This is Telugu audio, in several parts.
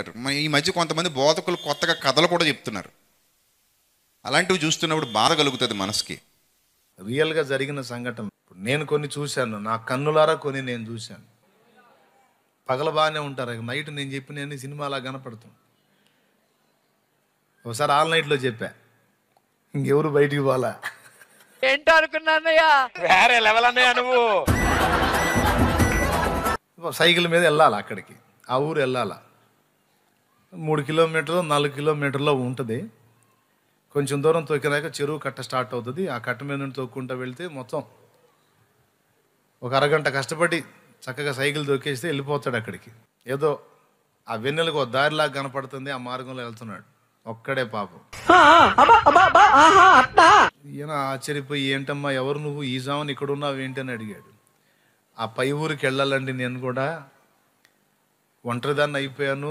చెప్తారు ఈ మధ్య కొంతమంది బోధకులు కొత్తగా కథలు కూడా చెప్తున్నారు అలాంటివి చూస్తున్నప్పుడు బాధ కలుగుతుంది మనసుకి రియల్గా జరిగిన సంఘటన నేను కొన్ని చూశాను నా కన్నులారా కొన్ని నేను చూశాను పగల బాగానే ఉంటారు నైట్ నేను చెప్పిన సినిమా అలా ఒకసారి ఆల్ నైట్లో చెప్పా ఇంకెవరు బయటికి పోలా ఏంటో అనుకున్నానయ్యా వేరే లెవెల్ నువ్వు సైకిల్ మీద వెళ్ళాలి అక్కడికి ఆ ఊరు వెళ్ళాలా మూడు కిలోమీటర్లు నాలుగు కిలోమీటర్లో ఉంటుంది కొంచెం దూరం తొక్కినాక చెరువు కట్ట స్టార్ట్ అవుతుంది ఆ కట్ట మీద నుండి తొక్కుంటూ వెళ్తే మొత్తం ఒక అరగంట కష్టపడి చక్కగా సైకిల్ తొక్కేస్తే వెళ్ళిపోతాడు అక్కడికి ఏదో ఆ వెన్నెలకు ఒక దారిలాగా కనపడుతుంది ఆ మార్గంలో వెళ్తున్నాడు ఒక్కడే పాపం ఈయన ఆశ్చర్యపోయి ఏంటమ్మా ఎవరు నువ్వు ఈ జామున ఇక్కడ ఉన్నావు ఏంటి అని అడిగాడు ఆ పై ఊరికి వెళ్ళాలండి నేను కూడా ఒంటరిదాన్ని అయిపోయాను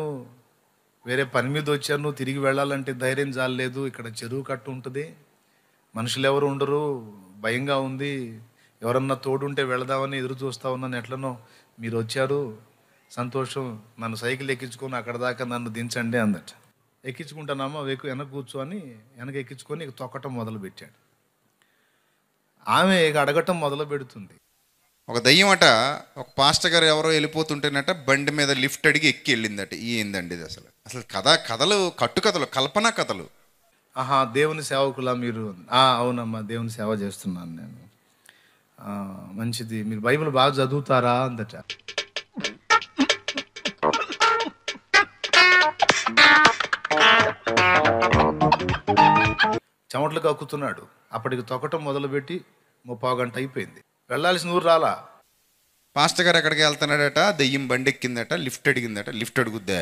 వేరే పని మీద వచ్చారు నువ్వు తిరిగి వెళ్ళాలంటే ధైర్యం చాలలేదు ఇక్కడ చెరువు కట్టు ఉంటుంది మనుషులు ఎవరు ఉండరు భయంగా ఉంది ఎవరన్నా తోడుంటే వెళదామని ఎదురు చూస్తా ఉన్నాను ఎట్లనో మీరు వచ్చారు సంతోషం నన్ను సైకిల్ ఎక్కించుకొని అక్కడ దాకా నన్ను దించండి అందట ఎక్కించుకుంటానమ్మా వెక్కు వెనక కూర్చొని వెనక ఎక్కించుకొని తొక్కటం మొదలు పెట్టాడు ఆమె ఇక అడగటం మొదలు పెడుతుంది ఒక దయ్యం అట ఒక పాస్టర్ గారు ఎవరో వెళ్ళిపోతుంటేనట బండి మీద లిఫ్ట్ అడిగి ఎక్కి వెళ్ళిందట ఏందండి ఇది అసలు అసలు కథ కథలు కట్టుకథలు కల్పన కథలు ఆహా దేవుని సేవకులా మీరు అవునమ్మా దేవుని సేవ చేస్తున్నాను నేను మంచిది మీరు బైబిల్ బాగా చదువుతారా అందట చెమట్లు కక్కుతున్నాడు అప్పటికి తొక్కటం మొదలుపెట్టి ముప్పావు గంట అయిపోయింది వెళ్ళాల్సిన ఊరు రాలా మాస్టర్ గారు ఎక్కడికి వెళ్తున్నాడట దెయ్యం బండి ఎక్కిందట లిఫ్ట్ అడిగిందట లిఫ్ట్ అడుగుద్దే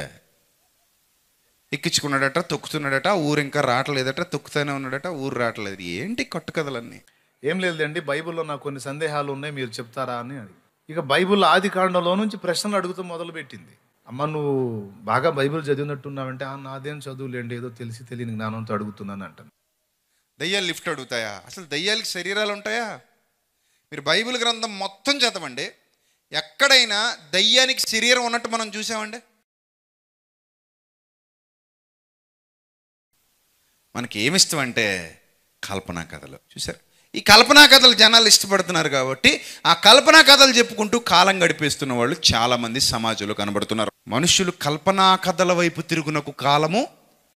ఎక్కించుకున్నాడట తొక్కుతున్నాడట ఊరు ఇంకా రావట్లేదట తొక్కుతూనే ఉన్నాడట ఊరు రావట్లేదు ఏంటి కట్టుకథలన్నీ ఏం లేదండి బైబిల్లో నాకు కొన్ని సందేహాలు ఉన్నాయి మీరు చెప్తారా అని ఇక బైబిల్ ఆది కాండంలో నుంచి ప్రశ్నలు అడుగుతూ మొదలుపెట్టింది అమ్మ నువ్వు బాగా బైబిల్ చదివినట్టున్నావంటే ఆ నాదేం చదువులేండి ఏదో తెలిసి తెలియని జ్ఞానంతో అడుగుతున్నాను అంటాను దయ్యాలు లిఫ్ట్ అడుగుతాయా అసలు దయ్యాలకి శరీరాలు ఉంటాయా మీరు బైబిల్ గ్రంథం మొత్తం చదవండి ఎక్కడైనా దయ్యానికి శరీరం ఉన్నట్టు మనం చూసామండి మనకి ఏమిష్టమంటే కల్పనా కథలు చూసారు ఈ కల్పనా కథలు జనాలు ఇష్టపడుతున్నారు కాబట్టి ఆ కల్పనా కథలు చెప్పుకుంటూ కాలం గడిపేస్తున్న వాళ్ళు చాలామంది సమాజంలో కనబడుతున్నారు మనుషులు కల్పనా కథల వైపు తిరుగునకు కాలము